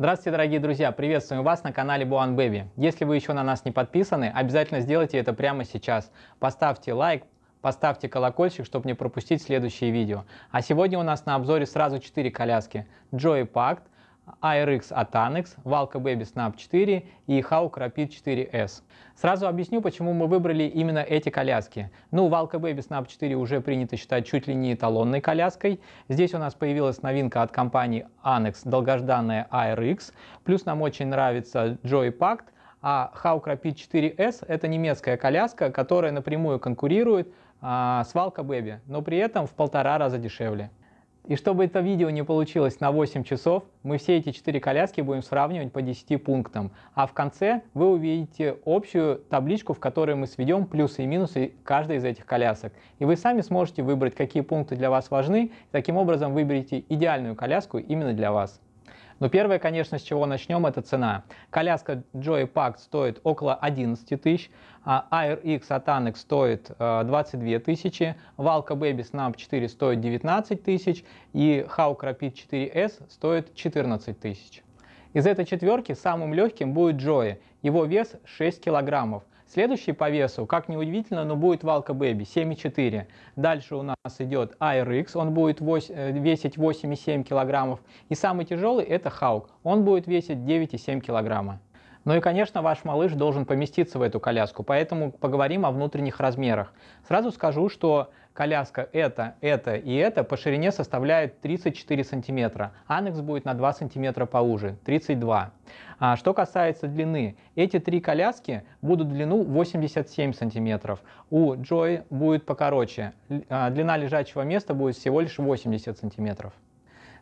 Здравствуйте, дорогие друзья! Приветствуем вас на канале Буан Baby. Если вы еще на нас не подписаны, обязательно сделайте это прямо сейчас. Поставьте лайк, поставьте колокольчик, чтобы не пропустить следующие видео. А сегодня у нас на обзоре сразу четыре коляски. Joy Pact, ARX Atanix, Valka Baby Snap 4 и Hawk Rapid 4S. Сразу объясню, почему мы выбрали именно эти коляски. Ну, Valka Baby Snap 4 уже принято считать чуть ли не эталонной коляской. Здесь у нас появилась новинка от компании Anex, долгожданная ARX. Плюс нам очень нравится Joy Pact, а Hawk Rapid 4S — это немецкая коляска, которая напрямую конкурирует а, с Valka Baby, но при этом в полтора раза дешевле. И чтобы это видео не получилось на 8 часов, мы все эти 4 коляски будем сравнивать по 10 пунктам. А в конце вы увидите общую табличку, в которой мы сведем плюсы и минусы каждой из этих колясок. И вы сами сможете выбрать, какие пункты для вас важны. Таким образом, выберите идеальную коляску именно для вас. Но первое, конечно, с чего начнем, это цена. Коляска Joy Pack стоит около 11 тысяч, а AirX Atanic стоит 22 э, тысячи, Valka Baby Snap 4 стоит 19 тысяч и Hawk Rapid 4S стоит 14 тысяч. Из этой четверки самым легким будет Joy. Его вес 6 килограммов – Следующий по весу, как ни удивительно, но будет Валка Baby 7,4. Дальше у нас идет ARX, он будет 8, э, весить 8,7 килограммов. И самый тяжелый это Хаук, он будет весить 9,7 килограмма. Ну и, конечно, ваш малыш должен поместиться в эту коляску, поэтому поговорим о внутренних размерах. Сразу скажу, что коляска это, это и это по ширине составляет 34 сантиметра. Анекс будет на 2 сантиметра поуже, 32. А что касается длины, эти три коляски будут длину 87 сантиметров. У Joy будет покороче, а, длина лежачего места будет всего лишь 80 сантиметров.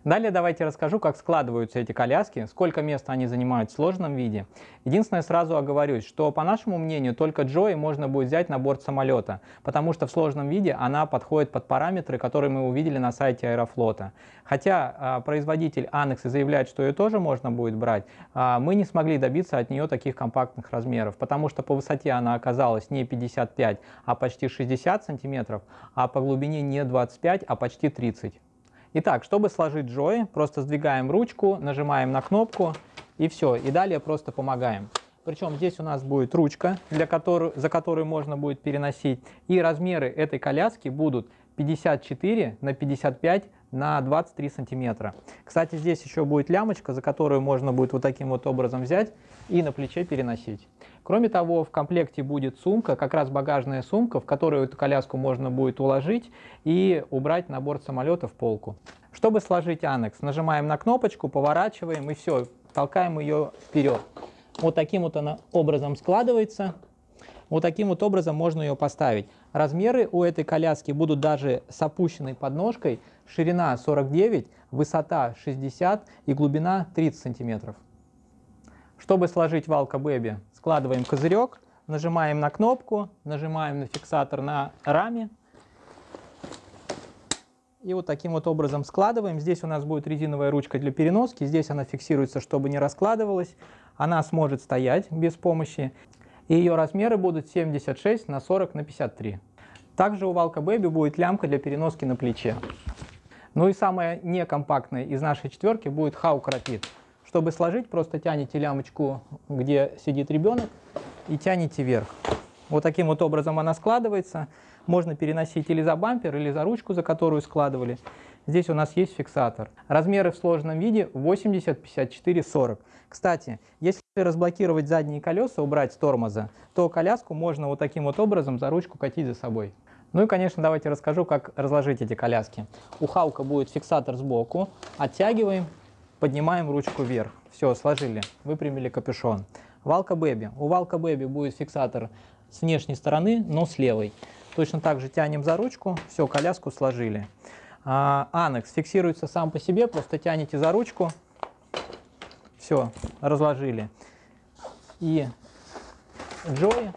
Далее давайте расскажу, как складываются эти коляски, сколько места они занимают в сложном виде. Единственное, сразу оговорюсь, что по нашему мнению только Joy можно будет взять на борт самолета, потому что в сложном виде она подходит под параметры, которые мы увидели на сайте Аэрофлота. Хотя э, производитель Annex заявляет, что ее тоже можно будет брать, э, мы не смогли добиться от нее таких компактных размеров, потому что по высоте она оказалась не 55, а почти 60 сантиметров, а по глубине не 25, а почти 30. Итак, чтобы сложить джой, просто сдвигаем ручку, нажимаем на кнопку и все. И далее просто помогаем. Причем здесь у нас будет ручка, для которой, за которую можно будет переносить. И размеры этой коляски будут 54 на 55 на 23 сантиметра. Кстати, здесь еще будет лямочка, за которую можно будет вот таким вот образом взять и на плече переносить. Кроме того, в комплекте будет сумка, как раз багажная сумка, в которую эту коляску можно будет уложить и убрать на борт самолета в полку. Чтобы сложить анекс, нажимаем на кнопочку, поворачиваем и все, толкаем ее вперед. Вот таким вот она образом складывается. Вот таким вот образом можно ее поставить. Размеры у этой коляски будут даже с опущенной подножкой. Ширина 49, высота 60 и глубина 30 сантиметров. Чтобы сложить Валка Бэби, складываем козырек, нажимаем на кнопку, нажимаем на фиксатор на раме. И вот таким вот образом складываем. Здесь у нас будет резиновая ручка для переноски. Здесь она фиксируется, чтобы не раскладывалась. Она сможет стоять без помощи и ее размеры будут 76 на 40 на 53. Также у Валка Baby будет лямка для переноски на плече. Ну и самая некомпактная из нашей четверки будет Хаук Rapid. Чтобы сложить, просто тянете лямочку, где сидит ребенок, и тянете вверх. Вот таким вот образом она складывается. Можно переносить или за бампер, или за ручку, за которую складывали. Здесь у нас есть фиксатор. Размеры в сложенном виде 80, 54, 40. Кстати, если разблокировать задние колеса, убрать с тормоза, то коляску можно вот таким вот образом за ручку катить за собой. Ну и, конечно, давайте расскажу, как разложить эти коляски. У Халка будет фиксатор сбоку. Оттягиваем, поднимаем ручку вверх. Все, сложили, выпрямили капюшон. Валка Бэби. У Валка Бэби будет фиксатор с внешней стороны, но с левой. Точно так же тянем за ручку, все, коляску сложили. А, анекс фиксируется сам по себе, просто тянете за ручку, все, разложили. И Джой,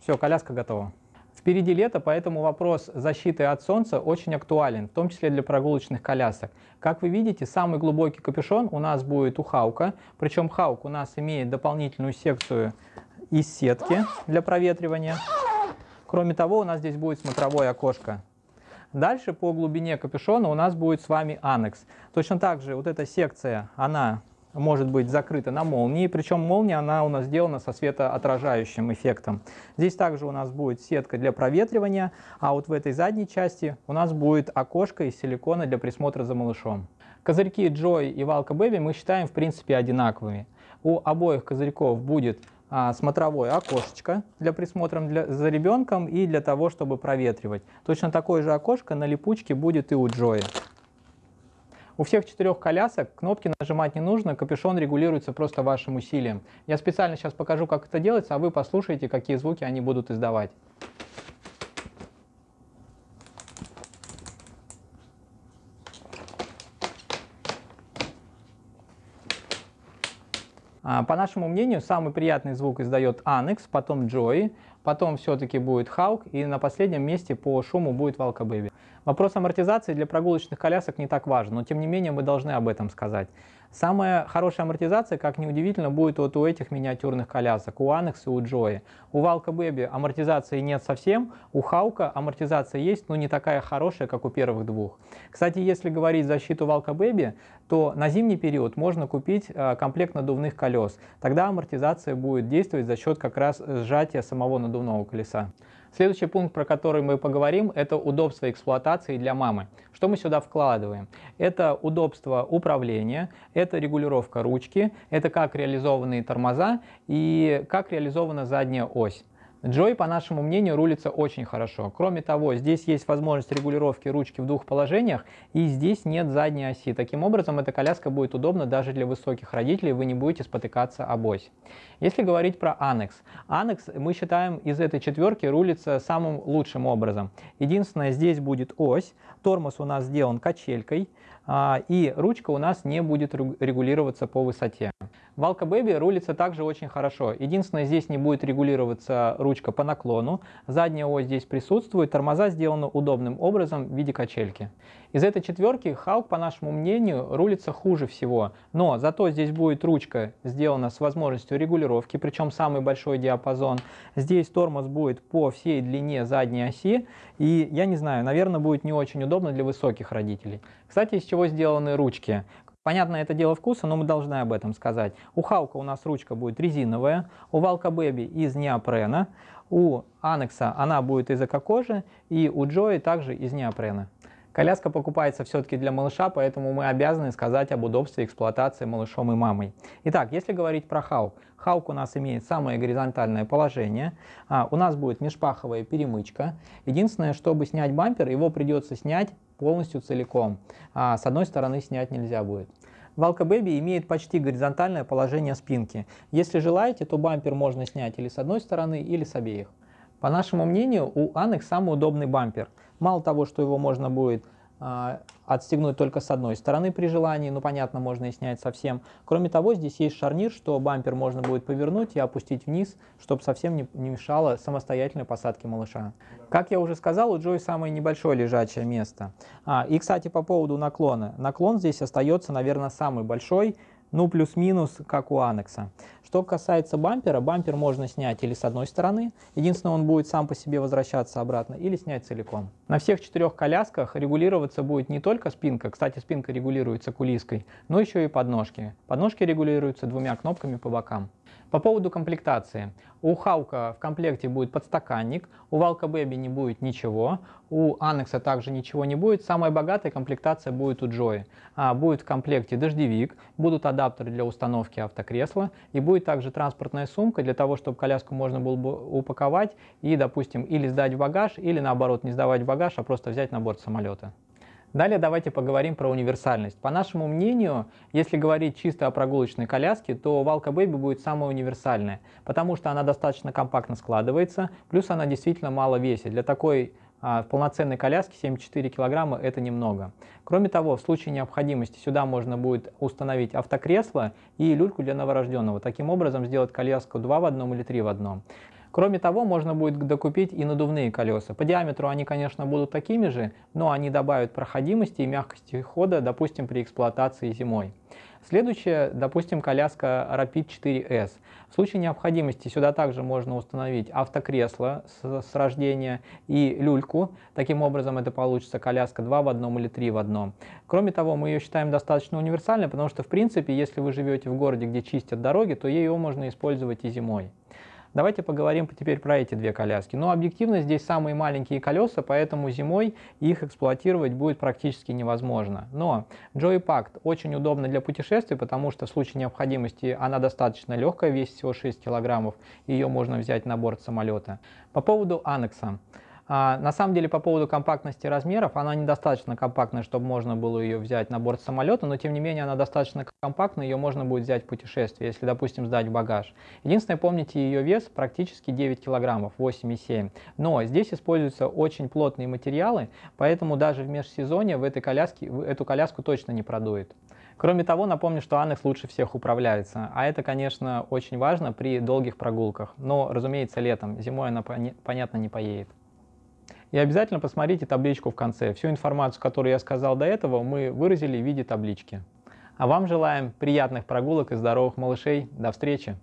все, коляска готова. Впереди лето, поэтому вопрос защиты от солнца очень актуален, в том числе для прогулочных колясок. Как вы видите, самый глубокий капюшон у нас будет у Хаука, причем Хаук у нас имеет дополнительную секцию из сетки для проветривания. Кроме того, у нас здесь будет смотровое окошко. Дальше по глубине капюшона у нас будет с вами анекс. Точно так же вот эта секция, она может быть закрыта на молнии, причем молния она у нас сделана со светоотражающим эффектом. Здесь также у нас будет сетка для проветривания, а вот в этой задней части у нас будет окошко из силикона для присмотра за малышом. Козырьки Joy и Valka Baby мы считаем в принципе одинаковыми. У обоих козырьков будет а, смотровое окошечко для присмотра для, за ребенком и для того, чтобы проветривать. Точно такое же окошко на липучке будет и у Джои. У всех четырех колясок кнопки нажимать не нужно, капюшон регулируется просто вашим усилием. Я специально сейчас покажу, как это делается, а вы послушайте, какие звуки они будут издавать. А, по нашему мнению, самый приятный звук издает Annex, потом Joy, потом все-таки будет Халк, и на последнем месте по шуму будет Валка Бэби. Вопрос амортизации для прогулочных колясок не так важен, но тем не менее мы должны об этом сказать. Самая хорошая амортизация, как ни удивительно, будет вот у этих миниатюрных колясок, у Анекс и у Джои. У Валка Бэби амортизации нет совсем, у Хаука амортизация есть, но не такая хорошая, как у первых двух. Кстати, если говорить защиту Валка Бэби, то на зимний период можно купить э, комплект надувных колес. Тогда амортизация будет действовать за счет как раз сжатия самого надувного надувного колеса. Следующий пункт, про который мы поговорим, это удобство эксплуатации для мамы. Что мы сюда вкладываем? Это удобство управления, это регулировка ручки, это как реализованы тормоза и как реализована задняя ось. Джой по нашему мнению, рулится очень хорошо. Кроме того, здесь есть возможность регулировки ручки в двух положениях, и здесь нет задней оси. Таким образом, эта коляска будет удобна даже для высоких родителей, вы не будете спотыкаться об ось. Если говорить про Annex, Annex, мы считаем, из этой четверки рулится самым лучшим образом. Единственное, здесь будет ось, тормоз у нас сделан качелькой, а, и ручка у нас не будет регулироваться по высоте. Валка Alcababy рулится также очень хорошо. Единственное, здесь не будет регулироваться ручка по наклону. Задняя ось здесь присутствует, тормоза сделаны удобным образом в виде качельки. Из этой четверки Халк, по нашему мнению, рулится хуже всего. Но зато здесь будет ручка сделана с возможностью регулировки, причем самый большой диапазон. Здесь тормоз будет по всей длине задней оси. И я не знаю, наверное, будет не очень удобно для высоких родителей. Кстати, из чего сделаны ручки? Понятно, это дело вкуса, но мы должны об этом сказать. У Халка у нас ручка будет резиновая, у Валка Бэби из неопрена, у Анекса она будет из эко-кожи и у Джои также из неопрена. Коляска покупается все-таки для малыша, поэтому мы обязаны сказать об удобстве эксплуатации малышом и мамой. Итак, если говорить про хаук, хаук у нас имеет самое горизонтальное положение, а, у нас будет межпаховая перемычка. Единственное, чтобы снять бампер, его придется снять полностью целиком. А с одной стороны снять нельзя будет. Валка Baby имеет почти горизонтальное положение спинки. Если желаете, то бампер можно снять или с одной стороны, или с обеих. По нашему мнению, у Annex самый удобный бампер. Мало того, что его можно будет а, отстегнуть только с одной стороны при желании, ну понятно, можно и снять совсем. Кроме того, здесь есть шарнир, что бампер можно будет повернуть и опустить вниз, чтобы совсем не, не мешало самостоятельной посадке малыша. Как я уже сказал, у Джой самое небольшое лежачее место. А, и, кстати, по поводу наклона. Наклон здесь остается, наверное, самый большой, ну плюс-минус, как у Анекса. Что касается бампера, бампер можно снять или с одной стороны, единственное, он будет сам по себе возвращаться обратно, или снять целиком. На всех четырех колясках регулироваться будет не только спинка, кстати, спинка регулируется кулиской, но еще и подножки. Подножки регулируются двумя кнопками по бокам. По поводу комплектации. У Хаука в комплекте будет подстаканник, у Валка Бэби не будет ничего, у Анекса также ничего не будет. Самая богатая комплектация будет у Джои. А, будет в комплекте дождевик, будут адаптеры для установки автокресла и будет также транспортная сумка для того, чтобы коляску можно было бы упаковать и, допустим, или сдать в багаж, или наоборот не сдавать в багаж, а просто взять на борт самолета. Далее давайте поговорим про универсальность. По нашему мнению, если говорить чисто о прогулочной коляске, то Валка Baby будет самая универсальная, потому что она достаточно компактно складывается, плюс она действительно мало весит. Для такой а, полноценной коляски 74 килограмма это немного. Кроме того, в случае необходимости сюда можно будет установить автокресло и люльку для новорожденного. Таким образом сделать коляску 2 в одном или 3 в одном. Кроме того, можно будет докупить и надувные колеса. По диаметру они, конечно, будут такими же, но они добавят проходимости и мягкости хода, допустим, при эксплуатации зимой. Следующая, допустим, коляска Rapid 4S. В случае необходимости сюда также можно установить автокресло с, с рождения и люльку. Таким образом это получится коляска 2 в одном или 3 в одном. Кроме того, мы ее считаем достаточно универсальной, потому что, в принципе, если вы живете в городе, где чистят дороги, то ее можно использовать и зимой. Давайте поговорим теперь про эти две коляски. Но объективно здесь самые маленькие колеса, поэтому зимой их эксплуатировать будет практически невозможно. Но Joy Pact очень удобна для путешествий, потому что в случае необходимости она достаточно легкая, весит всего 6 килограммов, ее можно взять на борт самолета. По поводу анекса. А, на самом деле по поводу компактности размеров, она недостаточно компактная, чтобы можно было ее взять на борт самолета, но тем не менее она достаточно компактная, ее можно будет взять в путешествие, если, допустим, сдать в багаж. Единственное, помните, ее вес практически 9 килограммов, 8,7. Но здесь используются очень плотные материалы, поэтому даже в межсезонье в этой коляске, эту коляску точно не продует. Кроме того, напомню, что Анекс лучше всех управляется, а это, конечно, очень важно при долгих прогулках. Но, разумеется, летом, зимой она, понятно, не поедет. И обязательно посмотрите табличку в конце. Всю информацию, которую я сказал до этого, мы выразили в виде таблички. А вам желаем приятных прогулок и здоровых малышей. До встречи!